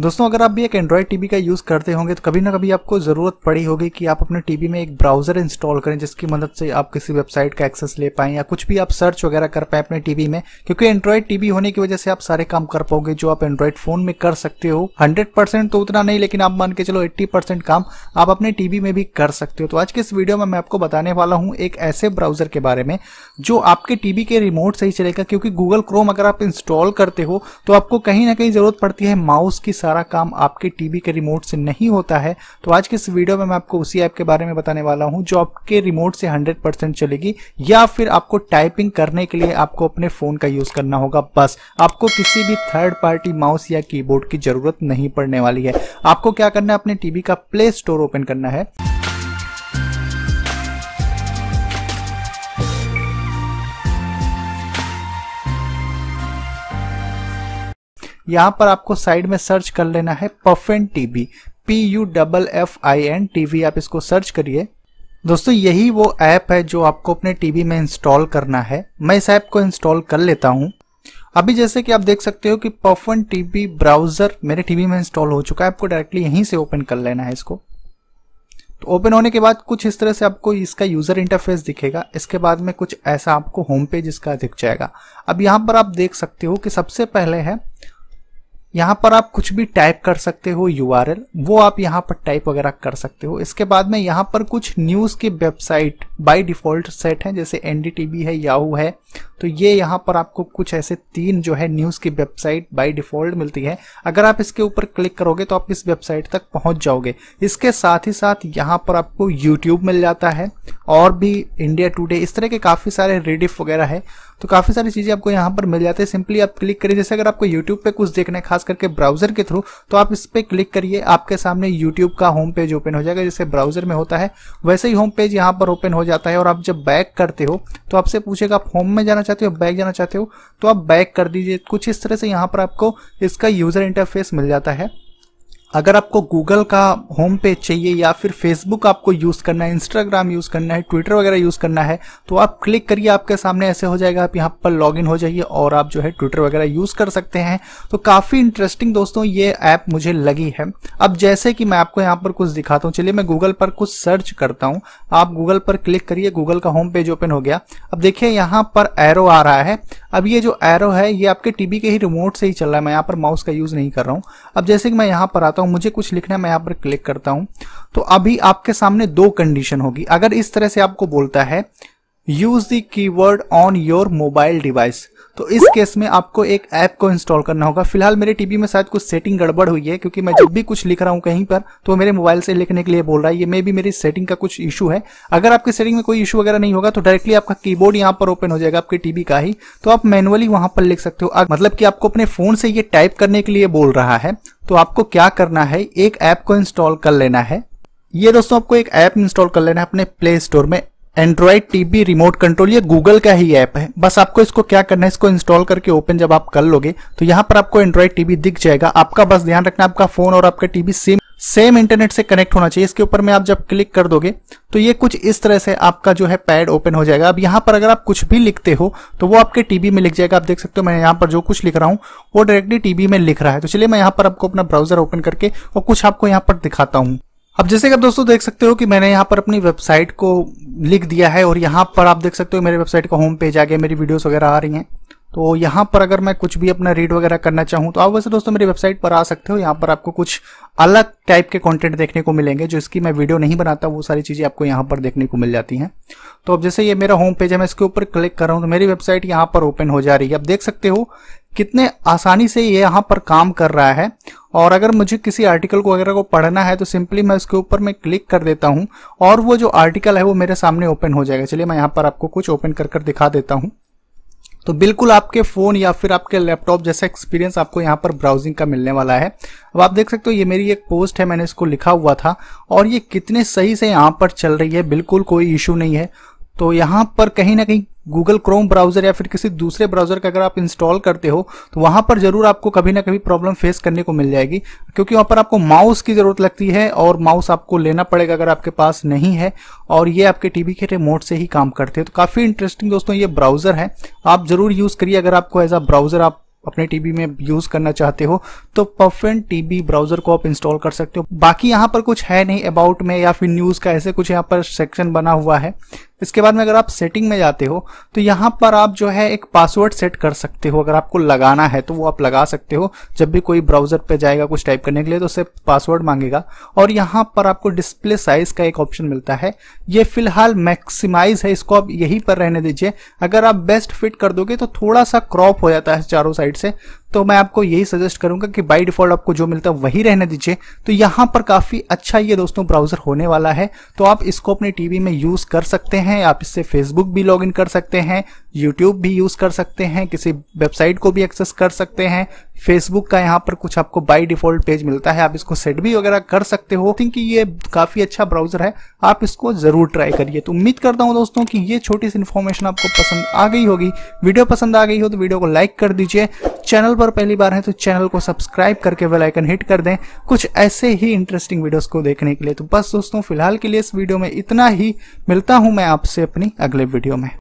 दोस्तों अगर आप भी एक एंड्रॉयड टीवी का यूज़ करते होंगे तो कभी ना कभी आपको ज़रूरत पड़ी होगी कि आप अपने टीवी में एक ब्राउज़र इंस्टॉल करें जिसकी मदद से आप किसी वेबसाइट का एक्सेस ले पाएं या कुछ भी आप सर्च वगैरह कर पाएं अपने टीवी में क्योंकि एंड्रॉयड टीवी होने की वजह से आप सारे काम कर पाओगे जो आप एंड्रॉयड फ़ोन में कर सकते हो हंड्रेड तो उतना नहीं लेकिन आप मान के चलो एट्टी काम आप अपने टीवी में भी कर सकते हो तो आज के इस वीडियो में मैं आपको बताने वाला हूँ एक ऐसे ब्राउज़र के बारे में जो आपके टीवी के रिमोट से ही चलेगा क्योंकि गूगल क्रोम अगर आप इंस्टॉल करते हो तो आपको कहीं ना कहीं ज़रूरत पड़ती है माउस की सारा काम आपके टीवी के रिमोट से नहीं होता है तो आज के इस वीडियो में मैं आपको उसी ऐप के बारे में बताने वाला हूं जो आपके रिमोट से 100% चलेगी या फिर आपको टाइपिंग करने के लिए आपको अपने फ़ोन का यूज़ करना होगा बस आपको किसी भी थर्ड पार्टी माउस या कीबोर्ड की ज़रूरत नहीं पड़ने वाली है आपको क्या करना है अपने टीवी का प्ले स्टोर ओपन करना है यहाँ पर आपको साइड में सर्च कर लेना है Puffin TV P U double F I N TV आप इसको सर्च करिए दोस्तों यही वो ऐप है जो आपको अपने टीवी में इंस्टॉल करना है मैं इस ऐप को इंस्टॉल कर लेता हूँ अभी जैसे कि आप देख सकते हो कि पफन टीवी ब्राउजर मेरे टीवी में इंस्टॉल हो चुका है आपको डायरेक्टली यहीं से ओपन कर लेना है इसको तो ओपन होने के बाद कुछ इस तरह से आपको इसका यूजर इंटरफेस दिखेगा इसके बाद में कुछ ऐसा आपको होम पेज इसका दिख जाएगा अब यहां पर आप देख सकते हो कि सबसे पहले है यहाँ पर आप कुछ भी टाइप कर सकते हो यू वो आप यहाँ पर टाइप वगैरह कर सकते हो इसके बाद में यहाँ पर कुछ न्यूज़ की वेबसाइट बाय डिफ़ॉल्ट सेट हैं जैसे एन है याहू है तो ये यहाँ पर आपको कुछ ऐसे तीन जो है न्यूज़ की वेबसाइट बाय डिफ़ॉल्ट मिलती है अगर आप इसके ऊपर क्लिक करोगे तो आप इस वेबसाइट तक पहुँच जाओगे इसके साथ ही साथ यहाँ पर आपको यूट्यूब मिल जाता है और भी इंडिया टूडे इस तरह के काफ़ी सारे रेडिफ वगैरह है तो काफ़ी सारी चीज़ें आपको यहाँ पर मिल जाती है सिंपली आप क्लिक करिए जैसे अगर आपको यूट्यूब पे कुछ देखना है खास करके ब्राउजर के थ्रू तो आप इस पर क्लिक करिए आपके सामने यूट्यूब का होम पेज ओपन हो जाएगा जैसे ब्राउजर में होता है वैसे ही होम पेज यहाँ पर ओपन हो जाता है और आप जब बैक करते हो तो आपसे पूछेगा आप होम में जाना चाहते हो बैक जाना चाहते हो तो आप बैक कर दीजिए कुछ इस तरह से यहाँ पर आपको इसका यूजर इंटरफेस मिल जाता है अगर आपको गूगल का होम पेज चाहिए या फिर फेसबुक आपको यूज़ करना है इंस्टाग्राम यूज़ करना है ट्विटर वगैरह यूज़ करना है तो आप क्लिक करिए आपके सामने ऐसे हो जाएगा आप यहाँ पर लॉगिन हो जाइए और आप जो है ट्विटर वगैरह यूज़ कर सकते हैं तो काफ़ी इंटरेस्टिंग दोस्तों ये ऐप मुझे लगी है अब जैसे कि मैं आपको यहाँ पर कुछ दिखाता हूँ चलिए मैं गूगल पर कुछ सर्च करता हूँ आप गूगल पर क्लिक करिए गूगल का होम पेज ओपन हो गया अब देखिए यहाँ पर एरो आ रहा है अब ये जो एरो है ये आपके टीवी के ही रिमोट से ही चल रहा है मैं यहाँ पर माउस का यूज़ नहीं कर रहा हूँ अब जैसे कि मैं यहाँ पर आता हूँ मुझे कुछ लिखना है मैं यहाँ पर क्लिक करता हूँ तो अभी आपके सामने दो कंडीशन होगी अगर इस तरह से आपको बोलता है यूज की keyword on your mobile device तो इस केस में आपको एक ऐप को इंस्टॉल करना होगा फिलहाल मेरे टीवी में शायद कुछ सेटिंग गड़बड़ हुई है क्योंकि मैं जब भी कुछ लिख रहा हूँ कहीं पर तो मेरे मोबाइल से लिखने के लिए बोल रहा है ये मे भी मेरी सेटिंग का कुछ इशू है अगर आपकी सेटिंग में कोई इशू वगैरह नहीं होगा तो डायरेक्टली आपका कीबोर्ड यहाँ पर ओपन हो जाएगा आपके टीवी का ही तो आप मैनुअली वहां पर लिख सकते हो मतलब कि आपको अपने फोन से ये टाइप करने के लिए बोल रहा है तो आपको क्या करना है एक ऐप को इंस्टॉल कर लेना है ये दोस्तों आपको एक ऐप इंस्टॉल कर लेना है अपने प्ले स्टोर में एंड्रॉयड टीवी रिमोट कंट्रोल ये गूगल का ही ऐप है बस आपको इसको क्या करना है इसको इंस्टॉल करके ओपन जब आप कर लोगे तो यहाँ पर आपको एंड्रॉयड टीवी दिख जाएगा आपका बस ध्यान रखना आपका फोन और आपका टीवी सेम सेम इंटरनेट से कनेक्ट होना चाहिए इसके ऊपर में आप जब क्लिक कर दोगे तो ये कुछ इस तरह से आपका जो है पैड ओपन हो जाएगा अब यहाँ पर अगर आप कुछ भी लिखते हो तो वो आपके टीवी में लिख जाएगा आप देख सकते हो मैं यहाँ पर जो कुछ लिख रहा हूँ वो डायरेक्टली टीवी में लिख रहा है तो चलिए मैं यहाँ पर आपको अपना ब्राउजर ओपन करके और कुछ आपको यहाँ पर दिखाता हूँ अब जैसे कि आप दोस्तों देख सकते हो कि मैंने यहाँ पर अपनी वेबसाइट को लिख दिया है और यहाँ पर आप देख सकते हो मेरे वेबसाइट का होम पेज आ गया मेरी वीडियोस वगैरह आ रही हैं तो यहाँ पर अगर मैं कुछ भी अपना रीड वगैरह करना चाहूँ तो आप वैसे दोस्तों मेरी वेबसाइट पर आ सकते हो यहाँ पर आपको कुछ अलग टाइप के कॉन्टेंट देखने को मिलेंगे जो इसकी मैं वीडियो नहीं बनाता वो सारी चीज़ें आपको यहाँ पर देखने को मिल जाती हैं तो अब जैसे ये मेरा होम पेज है मैं इसके ऊपर क्लिक कर रहा हूँ तो मेरी वेबसाइट यहाँ पर ओपन हो जा रही है आप देख सकते हो कितने आसानी से ये यहाँ पर काम कर रहा है और अगर मुझे किसी आर्टिकल को वगैरह को पढ़ना है तो सिंपली मैं उसके ऊपर मैं क्लिक कर देता हूँ और वो जो आर्टिकल है वो मेरे सामने ओपन हो जाएगा चलिए मैं यहाँ पर आपको कुछ ओपन कर कर दिखा देता हूँ तो बिल्कुल आपके फ़ोन या फिर आपके लैपटॉप जैसा एक्सपीरियंस आपको यहाँ पर ब्राउजिंग का मिलने वाला है अब आप देख सकते हो ये मेरी एक पोस्ट है मैंने इसको लिखा हुआ था और ये कितने सही से यहाँ पर चल रही है बिल्कुल कोई इशू नहीं है तो यहां पर कहीं ना कहीं गूगल क्रोम ब्राउजर या फिर किसी दूसरे ब्राउजर का अगर आप इंस्टॉल करते हो तो वहां पर जरूर आपको कभी ना कभी प्रॉब्लम फेस करने को मिल जाएगी क्योंकि वहां पर आपको माउस की जरूरत लगती है और माउस आपको लेना पड़ेगा अगर आपके पास नहीं है और ये आपके टीवी के रिमोट से ही काम करते हैं तो काफी इंटरेस्टिंग दोस्तों ये ब्राउजर है आप जरूर यूज करिए अगर आपको एज अ ब्राउजर आप अपने टीवी में यूज करना चाहते हो तो पफेन टीवी ब्राउजर को आप इंस्टॉल कर सकते हो बाकी यहाँ पर कुछ है नहीं अबाउट में या फिर न्यूज का ऐसे कुछ यहाँ पर सेक्शन बना हुआ है इसके बाद में अगर आप सेटिंग में जाते हो तो यहाँ पर आप जो है एक पासवर्ड सेट कर सकते हो अगर आपको लगाना है तो वो आप लगा सकते हो जब भी कोई ब्राउजर पे जाएगा कुछ टाइप करने के लिए तो उसे पासवर्ड मांगेगा और यहाँ पर आपको डिस्प्ले साइज का एक ऑप्शन मिलता है ये फिलहाल मैक्सिमाइज है इसको आप यहीं पर रहने दीजिए अगर आप बेस्ट फिट कर दोगे तो थोड़ा सा क्रॉप हो जाता है चारों साइड से तो मैं आपको यही सजेस्ट करूंगा कि बाई डिफॉल्ट आपको जो मिलता है वही रहने दीजिए तो यहाँ पर काफ़ी अच्छा ये दोस्तों ब्राउज़र होने वाला है तो आप इसको अपने टीवी में यूज़ कर सकते हैं आप इससे फेसबुक भी लॉगिन कर सकते हैं यूट्यूब भी यूज़ कर सकते हैं किसी वेबसाइट को भी एक्सेस कर सकते हैं फेसबुक का यहाँ पर कुछ आपको बाई डिफॉल्ट पेज मिलता है आप इसको सेट भी वगैरह कर सकते हो थिंक ये काफ़ी अच्छा ब्राउज़र है आप इसको ज़रूर ट्राई करिए तो उम्मीद करता हूँ दोस्तों कि ये छोटी सी इन्फॉर्मेशन आपको पसंद आ गई होगी वीडियो पसंद आ गई हो तो वीडियो को लाइक कर दीजिए चैनल पर पहली बार हैं तो चैनल को सब्सक्राइब करके बेल आइकन हिट कर दें कुछ ऐसे ही इंटरेस्टिंग वीडियोस को देखने के लिए तो बस दोस्तों फिलहाल के लिए इस वीडियो में इतना ही मिलता हूं मैं आपसे अपनी अगले वीडियो में